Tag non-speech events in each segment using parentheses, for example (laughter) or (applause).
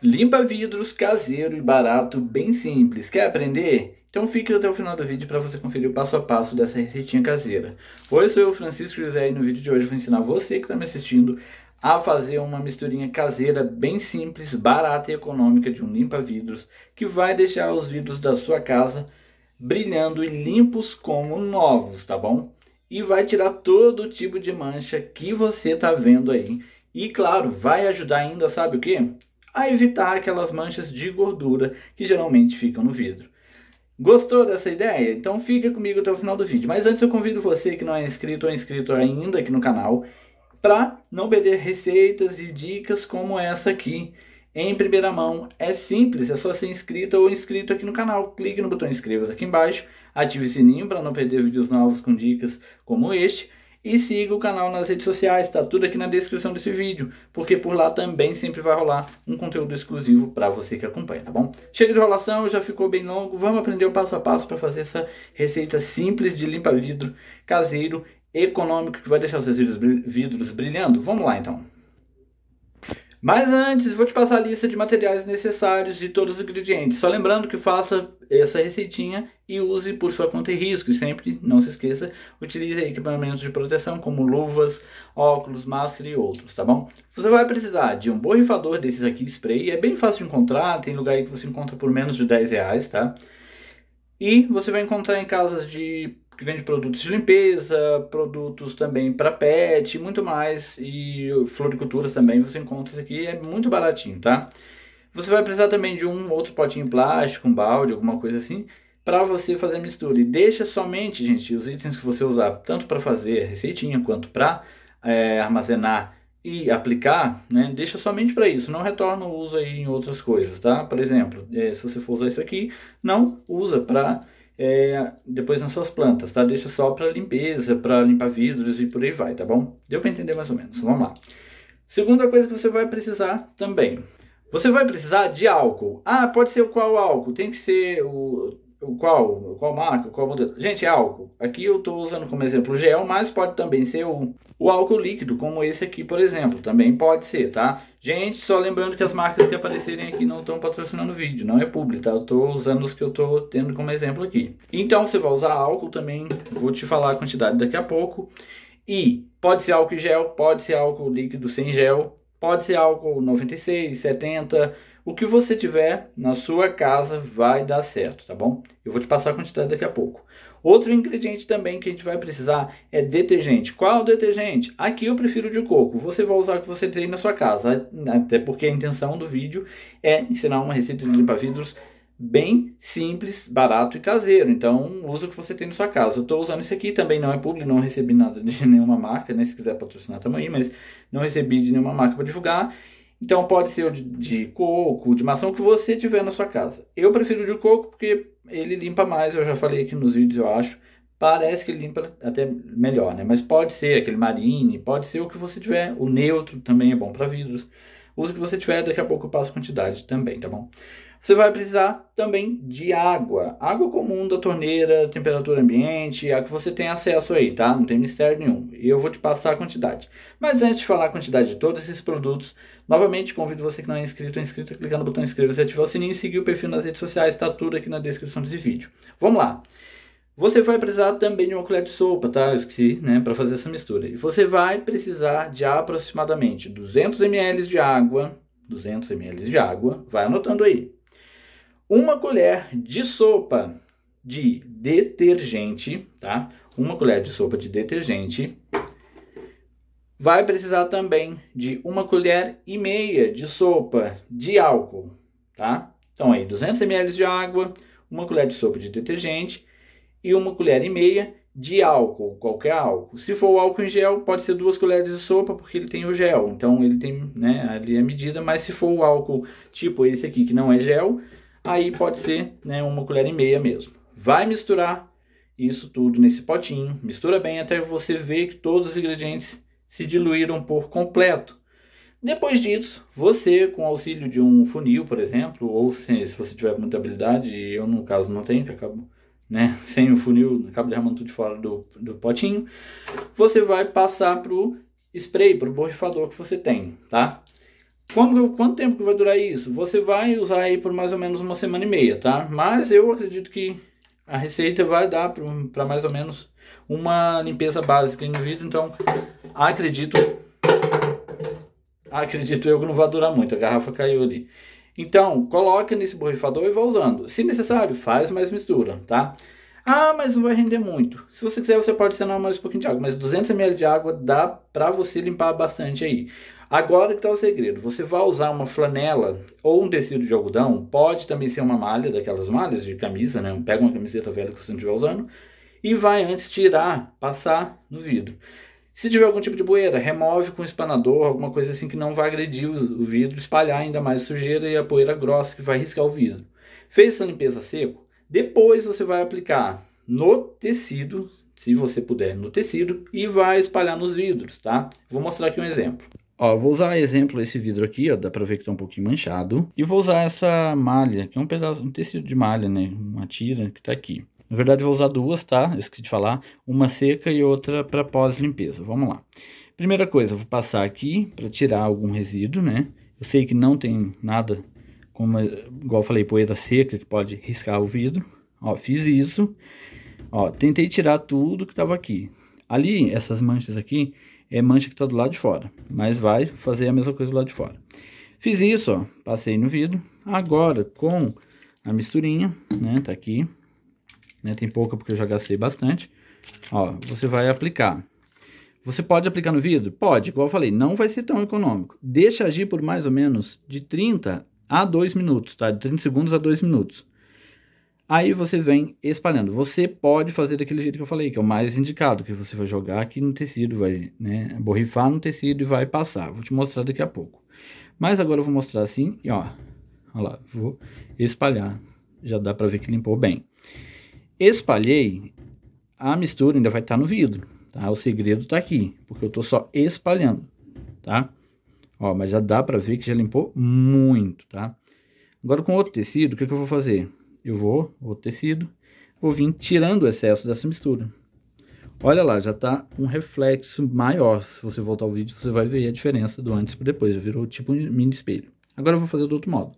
Limpa vidros caseiro e barato, bem simples. Quer aprender? Então fique até o final do vídeo para você conferir o passo a passo dessa receitinha caseira. Oi, sou eu, Francisco José, e no vídeo de hoje eu vou ensinar você que está me assistindo a fazer uma misturinha caseira bem simples, barata e econômica de um limpa-vidros que vai deixar os vidros da sua casa brilhando e limpos como novos, tá bom? E vai tirar todo tipo de mancha que você está vendo aí. E claro, vai ajudar ainda, sabe o quê? a evitar aquelas manchas de gordura que geralmente ficam no vidro. Gostou dessa ideia? Então fica comigo até o final do vídeo. Mas antes eu convido você que não é inscrito ou é inscrito ainda aqui no canal para não perder receitas e dicas como essa aqui em primeira mão. É simples, é só ser inscrita ou inscrito aqui no canal. Clique no botão inscreva-se aqui embaixo, ative o sininho para não perder vídeos novos com dicas como este e siga o canal nas redes sociais, está tudo aqui na descrição desse vídeo, porque por lá também sempre vai rolar um conteúdo exclusivo para você que acompanha, tá bom? Chega de enrolação, já ficou bem longo, vamos aprender o passo a passo para fazer essa receita simples de limpa-vidro caseiro, econômico, que vai deixar os seus vidros brilhando? Vamos lá então! Mas antes, vou te passar a lista de materiais necessários e todos os ingredientes. Só lembrando que faça essa receitinha e use por sua conta e risco. E sempre, não se esqueça, utilize equipamentos de proteção como luvas, óculos, máscara e outros, tá bom? Você vai precisar de um borrifador desses aqui, spray. É bem fácil de encontrar, tem lugar aí que você encontra por menos de 10 reais, tá? E você vai encontrar em casas de que vende produtos de limpeza, produtos também para pet, muito mais e floriculturas também. Você encontra isso aqui, é muito baratinho, tá? Você vai precisar também de um outro potinho plástico, um balde, alguma coisa assim, para você fazer a mistura. E deixa somente, gente, os itens que você usar, tanto para fazer receitinha quanto para é, armazenar e aplicar, né, deixa somente para isso, não retorna o uso aí em outras coisas, tá? Por exemplo, é, se você for usar isso aqui, não usa para é, depois nas suas plantas, tá? Deixa só para limpeza, para limpar vidros e por aí vai, tá bom? Deu para entender mais ou menos, vamos lá. Segunda coisa que você vai precisar também. Você vai precisar de álcool. Ah, pode ser qual álcool? Tem que ser o o qual, qual marca, qual modelo. Gente, álcool. Aqui eu estou usando como exemplo gel, mas pode também ser o, o álcool líquido, como esse aqui, por exemplo. Também pode ser, tá? Gente, só lembrando que as marcas que aparecerem aqui não estão patrocinando o vídeo, não é público, tá? Eu estou usando os que eu estou tendo como exemplo aqui. Então, você vai usar álcool também, vou te falar a quantidade daqui a pouco. E pode ser álcool gel, pode ser álcool líquido sem gel, Pode ser álcool 96, 70, o que você tiver na sua casa vai dar certo, tá bom? Eu vou te passar a quantidade daqui a pouco. Outro ingrediente também que a gente vai precisar é detergente. Qual é detergente? Aqui eu prefiro de coco. Você vai usar o que você tem na sua casa, até porque a intenção do vídeo é ensinar uma receita de limpa vidros bem simples, barato e caseiro. Então, usa o que você tem na sua casa. Eu estou usando esse aqui, também não é público, não recebi nada de (laughs) nenhuma marca, né? Se quiser patrocinar também mas não recebi de nenhuma marca para divulgar. Então, pode ser de, de, coco, de maçã, o que você tiver na sua casa. Eu prefiro de coco porque ele limpa mais, eu já falei aqui nos vídeos, eu acho. Parece que ele limpa até melhor, né? Mas pode ser aquele marine, pode ser o que você tiver. O neutro também é bom para vidros. Usa o que você tiver, daqui a pouco eu passo quantidade também, tá bom? Você vai precisar também de água. Água comum da torneira, temperatura ambiente, a que você tem acesso aí, tá? Não tem mistério nenhum. E eu vou te passar a quantidade. Mas antes de falar a quantidade de todos esses produtos, novamente convido você que não é inscrito é inscrito a clicar no botão inscreva-se, ativar o sininho e seguir o perfil nas redes sociais, tá tudo aqui na descrição desse vídeo. Vamos lá. Você vai precisar também de uma colher de sopa, tá? Eu esqueci, né, para fazer essa mistura. E você vai precisar de aproximadamente 200 ml de água, 200 ml de água, vai anotando aí uma colher de sopa de detergente, tá? Uma colher de sopa de detergente. Vai precisar também de uma colher e meia de sopa de álcool, tá? Então aí 200 ml de água, uma colher de sopa de detergente e uma colher e meia de álcool, qualquer álcool. Se for o álcool em gel, pode ser duas colheres de sopa, porque ele tem o gel. Então ele tem né, ali a medida, mas se for o álcool tipo esse aqui, que não é gel, aí pode ser né, uma colher e meia mesmo. Vai misturar isso tudo nesse potinho, mistura bem até você ver que todos os ingredientes se diluíram por completo. Depois disso, você, com auxílio de um funil, por exemplo, ou se, se você tiver muita habilidade, eu no caso não tenho, que acabo né, (laughs) sem o funil, acabo derramando tudo de fora do, do potinho, você vai passar para o spray, para o borrifador que você tem, tá? quanto tempo que vai durar isso? Você vai usar aí por mais ou menos uma semana e meia, tá? Mas eu acredito que a receita vai dar para mais ou menos uma limpeza básica no vidro, então acredito acredito eu que não vai durar muito, a garrafa caiu ali. Então, coloca nesse borrifador e vá usando. Se necessário, faz mais mistura, tá? Ah, mas não vai render muito. Se você quiser, você pode adicionar mais um pouquinho de água, mas 200 ml de água dá para você limpar bastante aí. Agora que está o segredo, você vai usar uma flanela ou um tecido de algodão, pode também ser uma malha, daquelas malhas de camisa, né? Pega uma camiseta velha que você não estiver usando e vai antes tirar, passar no vidro. Se tiver algum tipo de poeira, remove com espanador, alguma coisa assim que não vai agredir o vidro, espalhar ainda mais sujeira e a poeira grossa que vai riscar o vidro. Fez essa limpeza seco, depois você vai aplicar no tecido, se você puder, no tecido e vai espalhar nos vidros, tá? Vou mostrar aqui um exemplo. Ó, vou usar exemplo esse vidro aqui, ó, dá pra ver que tá um pouquinho manchado. E vou usar essa malha, que é um pedaço, um tecido de malha, né, uma tira que tá aqui. Na verdade, vou usar duas, tá? Eu esqueci de falar. Uma seca e outra para pós-limpeza. Vamos lá. Primeira coisa, vou passar aqui para tirar algum resíduo, né? Eu sei que não tem nada, como, igual eu falei, poeira seca que pode riscar o vidro. Ó, fiz isso. Ó, tentei tirar tudo que estava aqui. Ali, essas manchas aqui, é mancha que está do lado de fora, mas vai fazer a mesma coisa do lado de fora. Fiz isso, ó, passei no vidro, agora com a misturinha, né, tá aqui, né, tem pouca porque eu já gastei bastante, ó, você vai aplicar. Você pode aplicar no vidro? Pode, igual eu falei, não vai ser tão econômico. Deixa agir por mais ou menos de 30 a 2 minutos, tá, de 30 segundos a 2 minutos. Aí você vem espalhando. Você pode fazer daquele jeito que eu falei, que é o mais indicado, que você vai jogar aqui no tecido, vai né, borrifar no tecido e vai passar. Vou te mostrar daqui a pouco. Mas agora eu vou mostrar assim, e ó, ó lá, vou espalhar. Já dá pra ver que limpou bem. Espalhei, a mistura ainda vai estar tá no vidro, tá? O segredo tá aqui, porque eu tô só espalhando, tá? Ó, mas já dá pra ver que já limpou muito, tá? Agora com outro tecido, o que, que eu vou fazer? eu vou, o tecido, vou vir tirando o excesso dessa mistura. Olha lá, já está um reflexo maior. Se você voltar ao vídeo, você vai ver a diferença do antes para depois. Já virou tipo um mini espelho. Agora eu vou fazer do outro modo.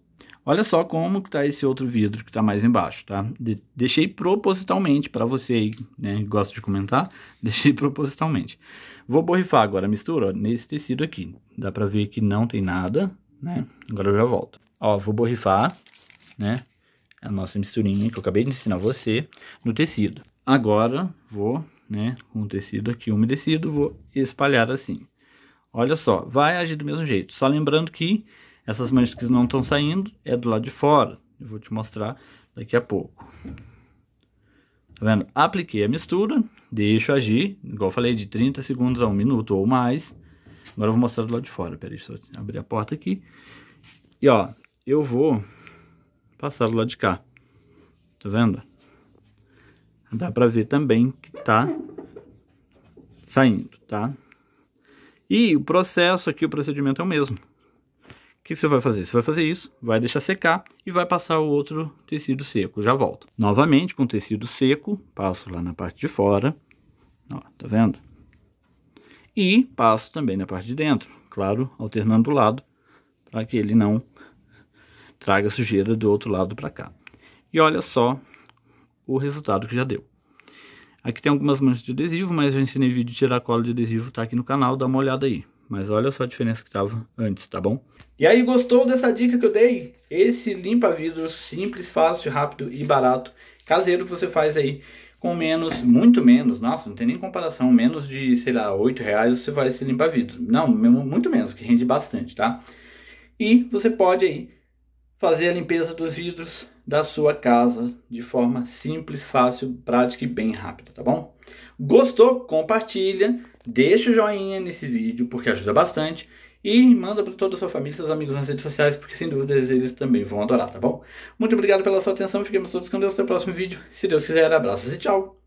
Olha só como que tá esse outro vidro que está mais embaixo, tá? De deixei propositalmente para você, né, que gosta de comentar, (laughs) deixei propositalmente. Vou borrifar agora a mistura ó, nesse tecido aqui. Dá para ver que não tem nada, né? Agora eu já volto. Ó, vou borrifar, né? a nossa misturinha que eu acabei de ensinar você no tecido. Agora vou, né, com o tecido aqui umedecido, vou espalhar assim. Olha só, vai agir do mesmo jeito, só lembrando que essas manchas que não estão saindo é do lado de fora. Eu vou te mostrar daqui a pouco. Tá vendo? Apliquei a mistura, deixo agir, igual eu falei, de 30 segundos a 1 minuto ou mais. Agora eu vou mostrar do lado de fora, peraí, eu abrir a porta aqui. E ó, eu vou passar do lado de cá. Tá vendo? Dá pra ver também que tá saindo, tá? E o processo aqui, o procedimento é o mesmo. O que você vai fazer? Você vai fazer isso, vai deixar secar e vai passar o outro tecido seco. Já volto. Novamente, com o tecido seco, passo lá na parte de fora. Ó, tá vendo? E passo também na parte de dentro. Claro, alternando o lado, para que ele não traga sujeira do outro lado para cá. E olha só o resultado que já deu. Aqui tem algumas manchas de adesivo, mas eu ensinei vídeo de tirar cola de adesivo, tá aqui no canal, dá uma olhada aí. Mas olha só a diferença que tava antes, tá bom? E aí, gostou dessa dica que eu dei? Esse limpa-vidros simples, fácil, rápido e barato, caseiro que você faz aí com menos, muito menos, nossa, não tem nem comparação, menos de, sei lá, 8 reais você faz esse limpa-vidros. Não, muito menos, que rende bastante, tá? E você pode aí fazer a limpeza dos vidros da sua casa de forma simples, fácil, prática e bem rápida, tá bom? Gostou? Compartilha, deixa o joinha nesse vídeo porque ajuda bastante e manda para toda a sua família, seus amigos nas redes sociais, porque sem dúvidas eles também vão adorar, tá bom? Muito obrigado pela sua atenção, fiquemos todos com Deus até o próximo vídeo. Se Deus quiser, abraços e tchau!